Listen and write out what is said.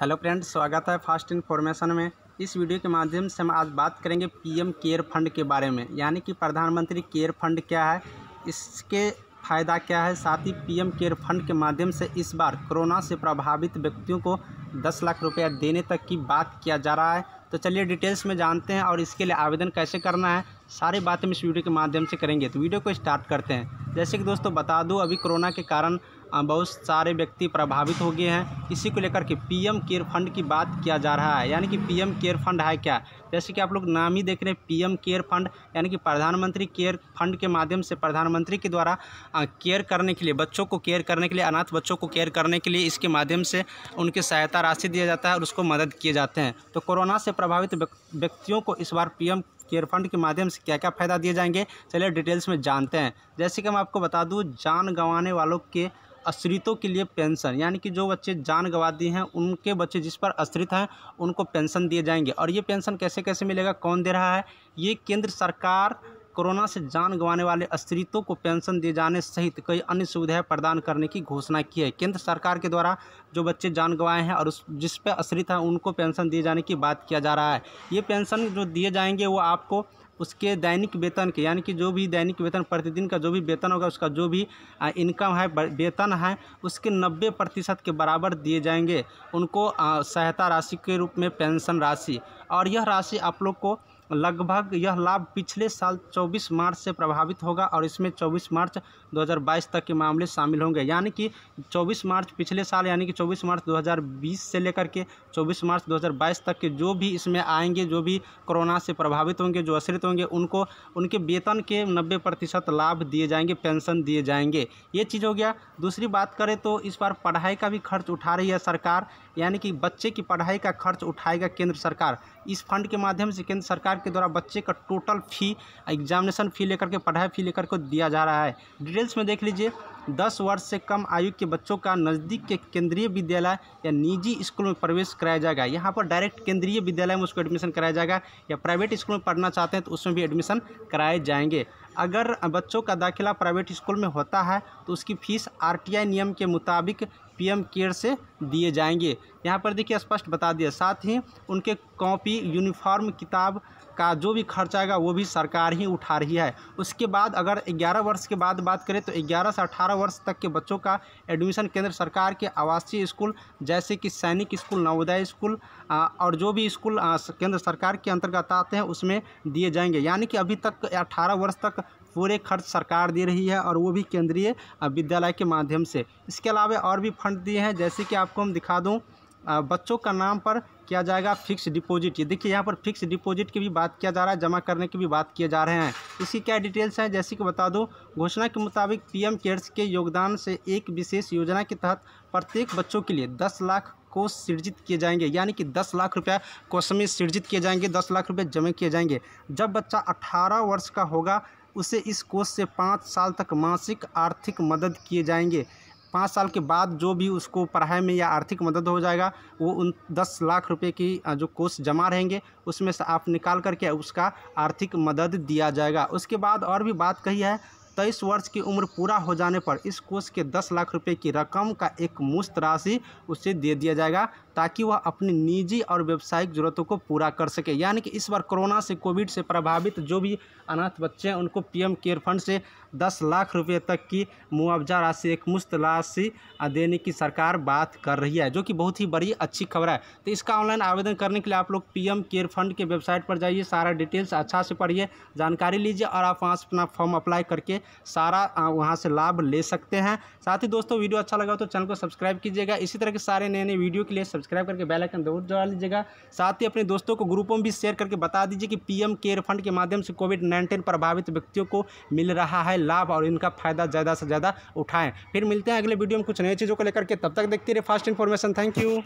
hello friends स्वागत है fast information में इस वीडियो के माध्यम से हम आज बात करेंगे पीएम केयर फंड के बारे में यानी कि प्रधानमंत्री केयर फंड क्या है इसके फ़ायदा क्या है साथ ही पीएम केयर फंड के माध्यम से इस बार कोरोना से प्रभावित व्यक्तियों को दस लाख रुपया देने तक की बात किया जा रहा है तो चलिए डिटेल्स में जानते हैं और इसके लिए आवेदन कैसे करना है सारी बातें हम इस वीडियो के माध्यम से करेंगे तो वीडियो को स्टार्ट करते हैं जैसे कि दोस्तों बता दूँ अभी कोरोना के कारण बहुत सारे व्यक्ति प्रभावित हो गए हैं इसी को लेकर के पीएम केयर फंड की बात किया जा रहा है यानी कि पीएम केयर फंड है क्या जैसे कि आप लोग नाम ही देख रहे हैं पीएम केयर फंड यानी कि प्रधानमंत्री केयर फंड के माध्यम से प्रधानमंत्री के द्वारा केयर करने के लिए बच्चों को केयर करने के लिए अनाथ बच्चों को केयर करने के लिए इसके माध्यम से उनकी सहायता राशि दिया जाता है और उसको मदद किए जाते हैं तो कोरोना से प्रभावित व्यक्तियों को इस बार पी केयर फंड के माध्यम से क्या क्या फ़ायदा दिए जाएंगे चलिए डिटेल्स में जानते हैं जैसे कि मैं आपको बता दूँ जान गंवाने वालों के आश्रितों के लिए पेंशन यानी कि जो बच्चे जान गंवा दिए हैं उनके बच्चे जिस पर आश्रित हैं उनको पेंशन दिए जाएंगे और ये पेंशन कैसे कैसे मिलेगा कौन दे रहा है ये केंद्र सरकार कोरोना से जान गंवाने वाले आश्रितों को पेंशन दिए जाने सहित कई अन्य सुविधाएं प्रदान करने की घोषणा की है केंद्र सरकार के द्वारा जो बच्चे जान गंवाए हैं और उस जिस पर आश्रित हैं उनको पेंशन दिए जाने की बात किया जा रहा है ये पेंशन जो दिए जाएंगे वो आपको उसके दैनिक वेतन के यानी कि जो भी दैनिक वेतन प्रतिदिन का जो भी वेतन होगा उसका जो भी इनकम है वेतन है उसके नब्बे प्रतिशत के बराबर दिए जाएंगे उनको सहायता राशि के रूप में पेंशन राशि और यह राशि आप लोग को लगभग यह लाभ पिछले साल 24 मार्च से प्रभावित होगा और इसमें 24 मार्च 2022 तक के मामले शामिल होंगे यानी कि 24 मार्च पिछले साल यानी कि 24 मार्च 2020 से लेकर के 24 मार्च 2022 तक के जो भी इसमें आएंगे जो भी कोरोना से प्रभावित होंगे जो आश्रित होंगे उनको उनके वेतन के नब्बे प्रतिशत लाभ दिए जाएंगे पेंशन दिए जाएंगे ये चीज़ हो गया दूसरी बात करें तो इस बार पढ़ाई का भी खर्च उठा रही है सरकार यानी कि बच्चे की पढ़ाई का खर्च उठाएगा केंद्र सरकार इस फंड के माध्यम से केंद्र सरकार वेबसाइट के द्वारा बच्चे का टोटल फ़ी एग्जामिनेशन फ़ी लेकर के पढ़ाई फ़ी लेकर के दिया जा रहा है डिटेल्स में देख लीजिए दस वर्ष से कम आयु के बच्चों का नज़दीक के केंद्रीय विद्यालय या निजी स्कूल में प्रवेश कराया जाएगा यहाँ पर डायरेक्ट केंद्रीय विद्यालय में उसको एडमिशन कराया जाएगा या प्राइवेट स्कूल में पढ़ना चाहते हैं तो उसमें भी एडमिशन कराए जाएंगे अगर बच्चों का दाखिला प्राइवेट स्कूल में होता है तो उसकी फ़ीस आर नियम के मुताबिक पीएम केयर से दिए जाएंगे यहाँ पर देखिए स्पष्ट बता दिया साथ ही उनके कॉपी यूनिफॉर्म किताब का जो भी खर्चा आएगा वो भी सरकार ही उठा रही है उसके बाद अगर 11 वर्ष के बाद बात करें तो 11 से 18 वर्ष तक के बच्चों का एडमिशन केंद्र सरकार के आवासीय स्कूल जैसे कि सैनिक स्कूल नवोदय स्कूल और जो भी स्कूल केंद्र सरकार के अंतर्गत आते हैं उसमें दिए जाएंगे यानी कि अभी तक अठारह वर्ष तक पूरे खर्च सरकार दे रही है और वो भी केंद्रीय विद्यालय के माध्यम से इसके अलावा और भी फंड दिए हैं जैसे कि आपको हम दिखा दूँ बच्चों का नाम पर किया जाएगा फिक्स डिपॉजिट ये देखिए यहाँ पर फिक्स डिपॉजिट की भी बात किया जा रहा है जमा करने की भी बात किए जा रहे हैं इसकी क्या डिटेल्स हैं जैसे कि बता दूँ घोषणा के मुताबिक पीएम केयर्स के योगदान से एक विशेष योजना के तहत प्रत्येक बच्चों के लिए दस लाख कोष सृजित किए जाएंगे यानी कि दस लाख रुपया कोष में सृजित किए जाएंगे दस लाख रुपये जमा किए जाएंगे जब बच्चा अट्ठारह वर्ष का होगा उसे इस कोर्स से पाँच साल तक मासिक आर्थिक मदद किए जाएंगे पाँच साल के बाद जो भी उसको पढ़ाई में या आर्थिक मदद हो जाएगा वो उन दस लाख रुपए की जो कोर्स जमा रहेंगे उसमें से आप निकाल करके उसका आर्थिक मदद दिया जाएगा उसके बाद और भी बात कही है तेईस वर्ष की उम्र पूरा हो जाने पर इस कोष के दस लाख रुपए की रकम का एक मुफ्त राशि उसे दे दिया जाएगा ताकि वह अपनी निजी और व्यावसायिक जरूरतों को पूरा कर सके यानी कि इस बार कोरोना से कोविड से प्रभावित जो भी अनाथ बच्चे हैं उनको पीएम केयर फंड से दस लाख रुपए तक की मुआवजा राशि एक मुफ्त राशि देने की सरकार बात कर रही है जो कि बहुत ही बड़ी अच्छी खबर है तो इसका ऑनलाइन आवेदन करने के लिए आप लोग पी केयर फंड के वेबसाइट पर जाइए सारा डिटेल्स अच्छा से पढ़िए जानकारी लीजिए और आप वहाँ से अपना फॉर्म अप्लाई करके सारा वहाँ से लाभ ले सकते हैं साथ ही दोस्तों वीडियो अच्छा लगा तो चैनल को सब्सक्राइब कीजिएगा इसी तरह के सारे नए नए वीडियो के लिए सब्सक्राइब करके बेलाइकन जरूर दबा लीजिएगा साथ ही अपने दोस्तों को ग्रुपों में भी शेयर करके बता दीजिए कि पी केयर फंड के माध्यम से कोविड नाइन्टीन प्रभावित व्यक्तियों को मिल रहा है लाभ और इनका फ़ायदा ज़्यादा से ज़्यादा उठाएँ फिर मिलते हैं अगले वीडियो में कुछ नई चीज़ों को लेकर के तब तक देखते रहे फास्ट इन्फॉर्मेशन थैंक यू